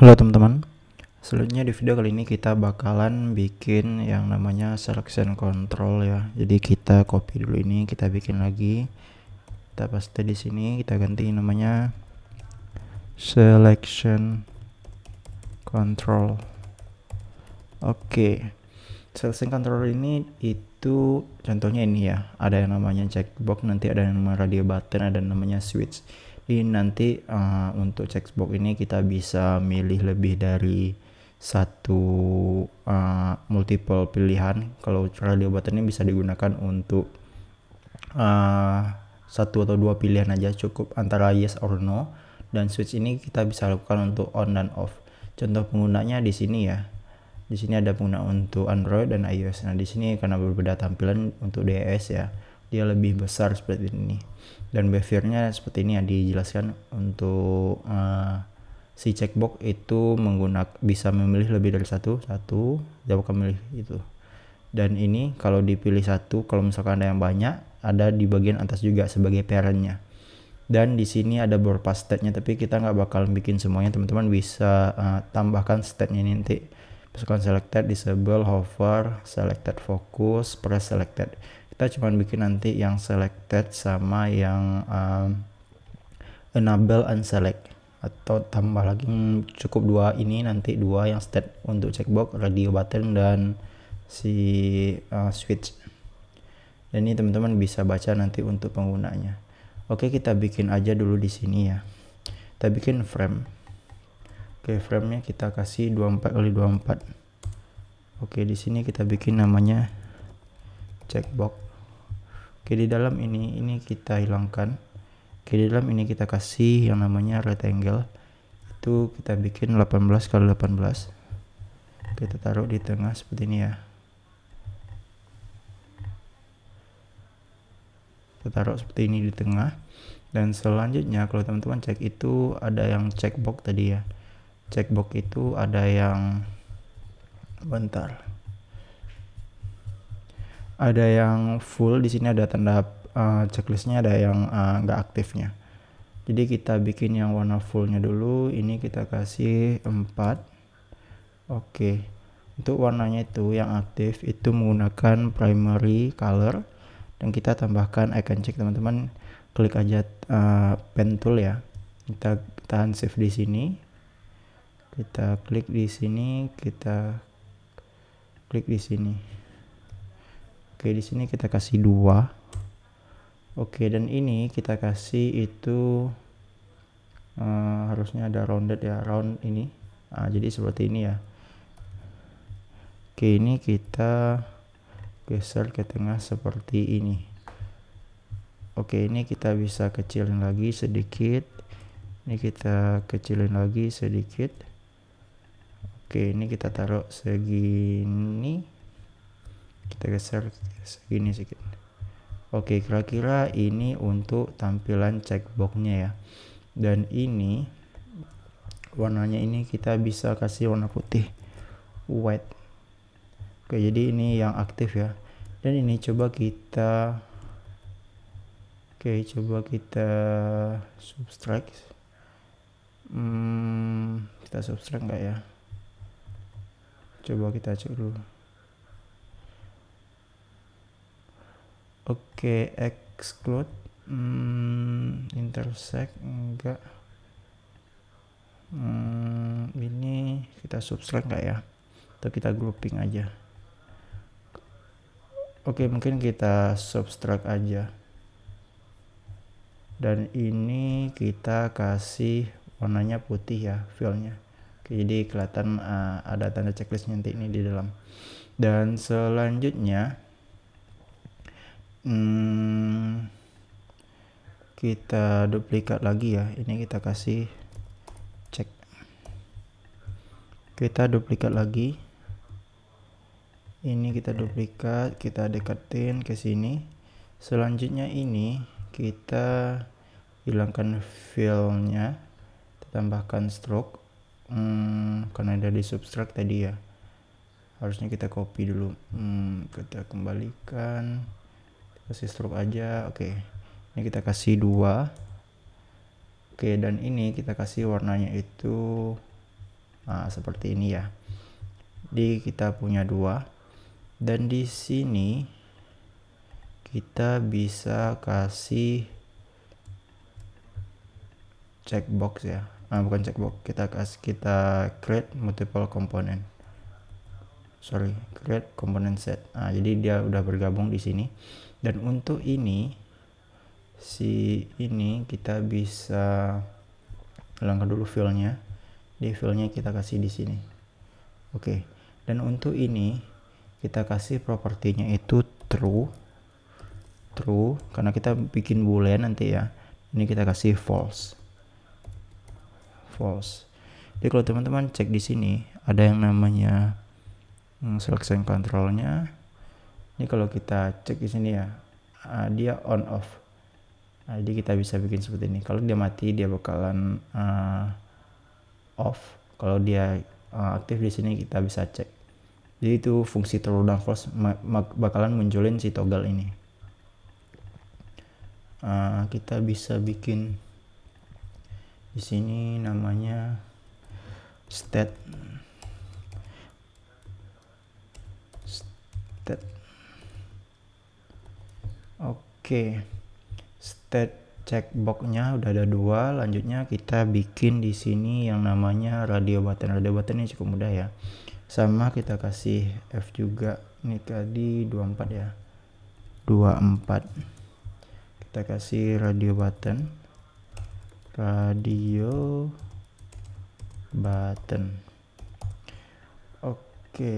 Halo teman-teman Selanjutnya di video kali ini kita bakalan bikin yang namanya selection control ya Jadi kita copy dulu ini kita bikin lagi Kita paste di sini kita ganti namanya Selection control Oke Selection control ini itu contohnya ini ya Ada yang namanya checkbox nanti ada yang namanya radio button ada yang namanya switch jadi nanti uh, untuk checkbox ini kita bisa milih lebih dari satu uh, multiple pilihan. Kalau radio button ini bisa digunakan untuk uh, satu atau dua pilihan aja cukup antara yes or no dan switch ini kita bisa lakukan untuk on dan off. Contoh penggunanya di sini ya. Di sini ada pengguna untuk Android dan iOS. Nah, di sini karena berbeda tampilan untuk DS ya dia lebih besar seperti ini dan behaviornya seperti ini ya dijelaskan untuk uh, si checkbox itu menggunakan bisa memilih lebih dari satu satu jawab memilih itu dan ini kalau dipilih satu kalau misalkan ada yang banyak ada di bagian atas juga sebagai parentnya dan di sini ada beberapa state-nya tapi kita nggak bakal bikin semuanya teman-teman bisa uh, tambahkan state-nya ini nanti misalkan selected disable hover selected focus press selected kita cuma bikin nanti yang selected sama yang um, enable unselect atau tambah lagi hmm, cukup dua ini nanti dua yang set untuk checkbox radio button dan si uh, switch dan ini teman-teman bisa baca nanti untuk penggunanya oke kita bikin aja dulu di sini ya kita bikin frame oke framenya kita kasih 24 kali 24 oke di sini kita bikin namanya checkbox Oke, di dalam ini ini kita hilangkan. Oke, di dalam ini kita kasih yang namanya rectangle. Itu kita bikin 18 kali 18. Kita taruh di tengah seperti ini ya. Kita taruh seperti ini di tengah. Dan selanjutnya kalau teman-teman cek itu ada yang checkbox tadi ya. Checkbox itu ada yang bentar ada yang full di sini ada tanda uh, checklistnya ada yang eh, nggak uh, aktifnya jadi kita bikin yang warna fullnya dulu ini kita kasih 4 oke okay. untuk warnanya itu yang aktif itu menggunakan primary color dan kita tambahkan icon check teman-teman klik aja uh, pen tool ya kita tahan save di sini kita klik di sini kita klik di sini oke di sini kita kasih dua oke dan ini kita kasih itu uh, harusnya ada rounded ya round ini nah, jadi seperti ini ya oke ini kita geser ke tengah seperti ini oke ini kita bisa kecilin lagi sedikit ini kita kecilin lagi sedikit oke ini kita taruh segini kita geser segini sedikit oke kira-kira ini untuk tampilan checkboxnya ya dan ini warnanya ini kita bisa kasih warna putih white oke jadi ini yang aktif ya dan ini coba kita oke coba kita subtract hmm, kita subtract nggak ya coba kita cek dulu Oke, okay, exclude. Hmm, intersect enggak. Hmm, ini kita subtract enggak ya? Atau kita grouping aja. Oke, okay, mungkin kita subtract aja. Dan ini kita kasih warnanya putih ya, fillnya. nya jadi kelihatan uh, ada tanda checklist nanti ini di dalam. Dan selanjutnya hmm, kita duplikat lagi ya ini kita kasih cek kita duplikat lagi ini kita duplikat kita dekatin ke sini selanjutnya ini kita hilangkan filenya tambahkan stroke hmm, karena ada di subtract tadi ya harusnya kita copy dulu hmm, kita kembalikan kasih stroke aja oke okay. ini kita kasih dua oke okay, dan ini kita kasih warnanya itu nah, seperti ini ya di kita punya dua dan di sini kita bisa kasih checkbox ya nah, bukan checkbox kita kasih kita create multiple component sorry create component set nah jadi dia udah bergabung di sini dan untuk ini si ini kita bisa langkah dulu filenya di filenya kita kasih di sini oke dan untuk ini kita kasih propertinya itu true true karena kita bikin boolean nanti ya ini kita kasih false false jadi kalau teman-teman cek di sini ada yang namanya hmm, selection controlnya ini kalau kita cek di sini ya uh, dia on off nah, jadi kita bisa bikin seperti ini kalau dia mati dia bakalan uh, off kalau dia uh, aktif di sini kita bisa cek jadi itu fungsi throw down force bakalan munculin si toggle ini uh, kita bisa bikin di sini namanya state Oke, state checkboxnya udah ada dua. Lanjutnya kita bikin di sini yang namanya radio button. Radio button ini cukup mudah ya. Sama kita kasih F juga. Ini tadi 24 ya. 24. Kita kasih radio button. Radio button. Oke.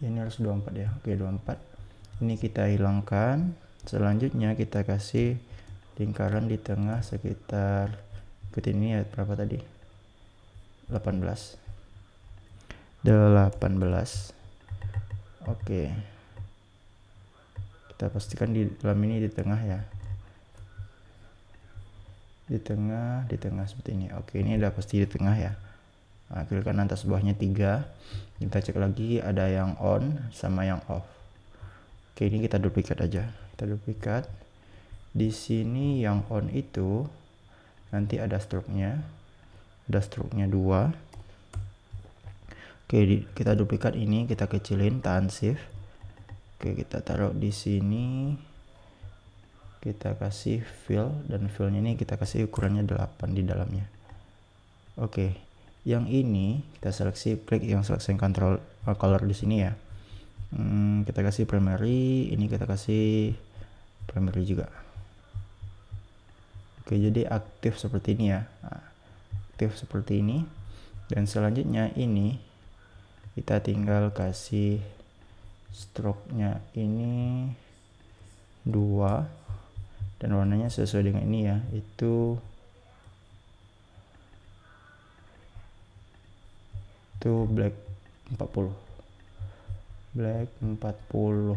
Ini harus 24 ya. Oke, 24 ini kita hilangkan selanjutnya kita kasih lingkaran di tengah sekitar seperti ini ya berapa tadi 18 18 oke kita pastikan di dalam ini di tengah ya di tengah di tengah seperti ini oke ini udah pasti di tengah ya nah, klik kanan atas bawahnya tiga kita cek lagi ada yang on sama yang off Oke, ini kita duplikat aja. Kita duplikat. Di sini yang on itu nanti ada struknya. Ada struknya dua. Oke, kita duplikat ini, kita kecilin tahan shift. Oke, kita taruh di sini. Kita kasih fill dan fillnya ini kita kasih ukurannya 8 di dalamnya. Oke, yang ini kita seleksi klik yang seleksi control uh, eh, color di sini ya hmm, kita kasih primary ini kita kasih primary juga oke jadi aktif seperti ini ya aktif seperti ini dan selanjutnya ini kita tinggal kasih stroke nya ini dua dan warnanya sesuai dengan ini ya itu itu black 40 black 40 oke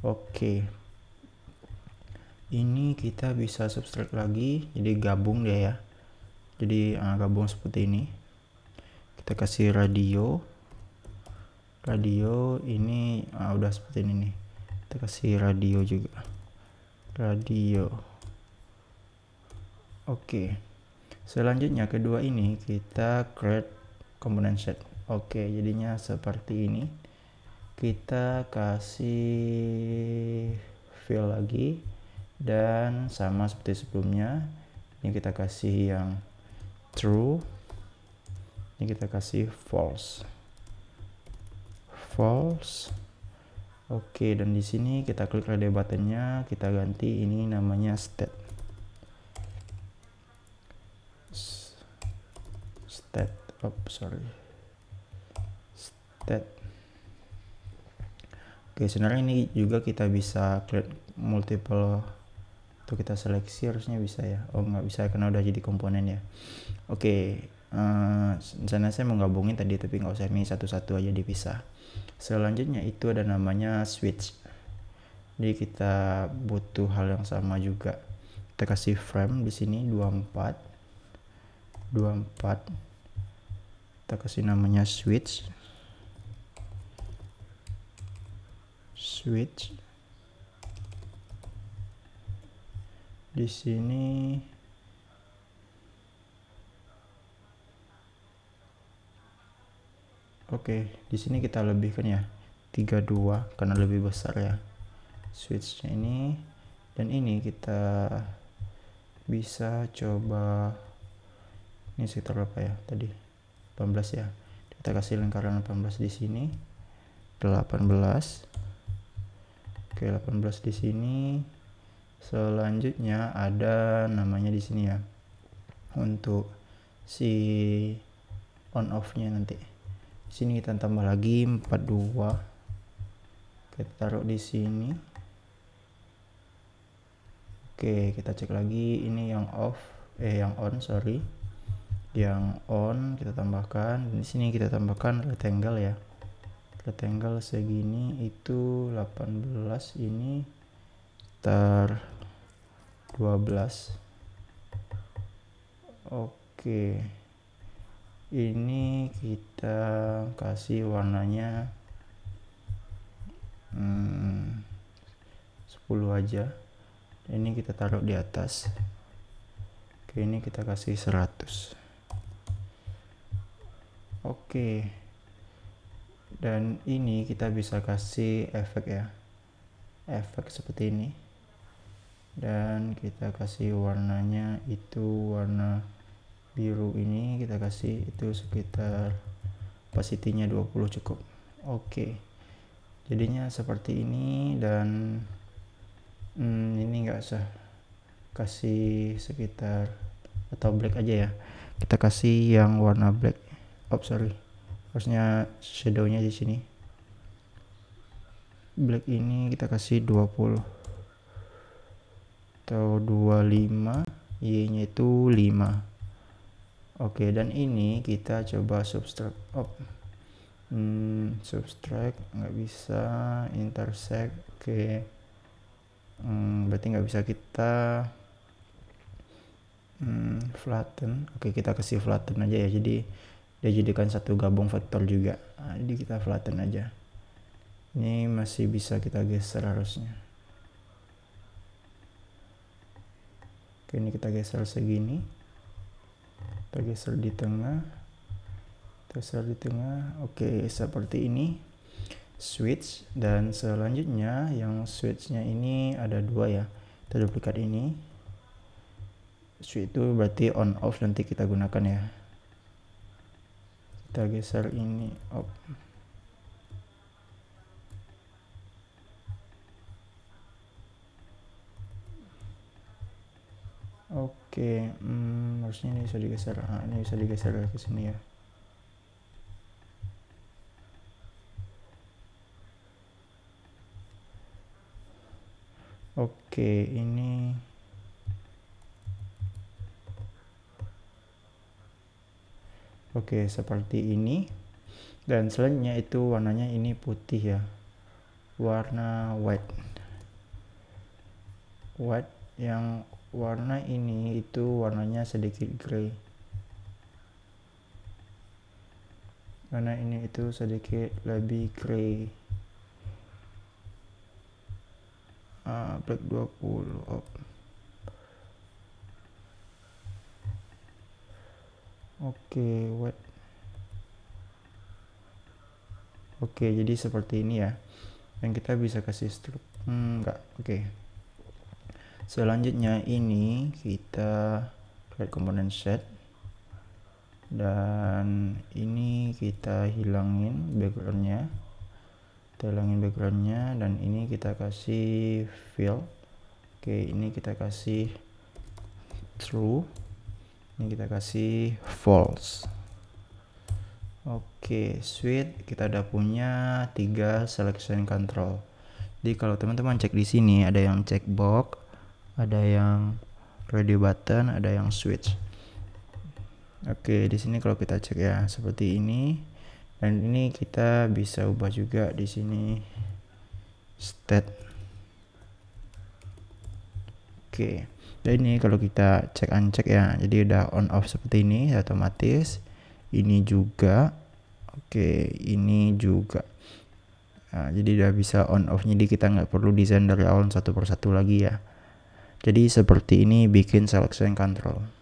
okay. ini kita bisa substrate lagi jadi gabung deh ya jadi uh, gabung seperti ini kita kasih radio radio ini uh, udah seperti ini nih kita kasih radio juga radio oke okay. selanjutnya kedua ini kita create component set oke okay, jadinya seperti ini kita kasih fill lagi dan sama seperti sebelumnya ini kita kasih yang true ini kita kasih false false oke okay, dan di sini kita klik ready buttonnya kita ganti ini namanya state state oh sorry state Oke, sebenarnya ini juga kita bisa create multiple atau kita seleksi harusnya bisa ya. Oh, nggak bisa karena udah jadi komponen ya. Oke, uh, saya menggabungin tadi tapi nggak usah ini satu-satu aja dipisah. Selanjutnya itu ada namanya switch. Jadi kita butuh hal yang sama juga. Kita kasih frame di sini 24 24 kita kasih namanya switch switch di sini Oke, di sini kita lebihkan ya. 32 karena lebih besar ya. Switchnya ini dan ini kita bisa coba ini sekitar berapa ya tadi? 18 ya. Kita kasih lingkaran 18 di sini. 18 Oke, 18 di sini. Selanjutnya ada namanya di sini ya. Untuk si on off-nya nanti. Di sini kita tambah lagi 42. Kita taruh di sini. Oke, kita cek lagi ini yang off eh yang on, sorry. Yang on kita tambahkan, di sini kita tambahkan rectangle ya rectangle segini itu 18 ini ter 12 oke ini kita kasih warnanya hmm, 10 aja ini kita taruh di atas oke ini kita kasih 100 oke okay dan ini kita bisa kasih efek ya efek seperti ini dan kita kasih warnanya itu warna biru ini kita kasih itu sekitar opacity-nya 20 cukup oke okay. jadinya seperti ini dan hmm, ini enggak usah kasih sekitar atau black aja ya kita kasih yang warna black oh sorry harusnya shadownya di sini black ini kita kasih 20 atau 25 y nya itu 5 oke dan ini kita coba subtract oh. hmm, subtract nggak bisa intersect oke hmm, berarti nggak bisa kita hmm, flatten oke kita kasih flatten aja ya jadi dia jadikan satu gabung vektor juga nah, jadi kita flatten aja ini masih bisa kita geser harusnya oke ini kita geser segini kita geser di tengah kita geser di tengah oke seperti ini switch dan selanjutnya yang switchnya ini ada dua ya kita duplikat ini switch itu berarti on off nanti kita gunakan ya kita geser ini op Oke, hmm, harusnya ini bisa digeser. Nah, ini bisa digeser ke sini ya. Oke, ini Oke, seperti ini. Dan selanjutnya itu warnanya ini putih ya. Warna white. White yang warna ini itu warnanya sedikit grey. Warna ini itu sedikit lebih grey. Uh, black 20 up. Oke, okay, Oke, jadi seperti ini ya. Yang kita bisa kasih struk. Hmm, enggak. Oke. Selanjutnya ini kita create component set dan ini kita hilangin backgroundnya kita hilangin backgroundnya dan ini kita kasih fill oke ini kita kasih true ini kita kasih false oke sweet kita udah punya tiga selection control jadi kalau teman-teman cek di sini ada yang checkbox ada yang ready button ada yang switch oke di sini kalau kita cek ya seperti ini dan ini kita bisa ubah juga di sini state oke ya ini kalau kita cek uncheck ya jadi udah on off seperti ini otomatis ini juga oke ini juga nah, jadi udah bisa on off jadi kita nggak perlu desain dari awal satu persatu lagi ya jadi seperti ini bikin selection control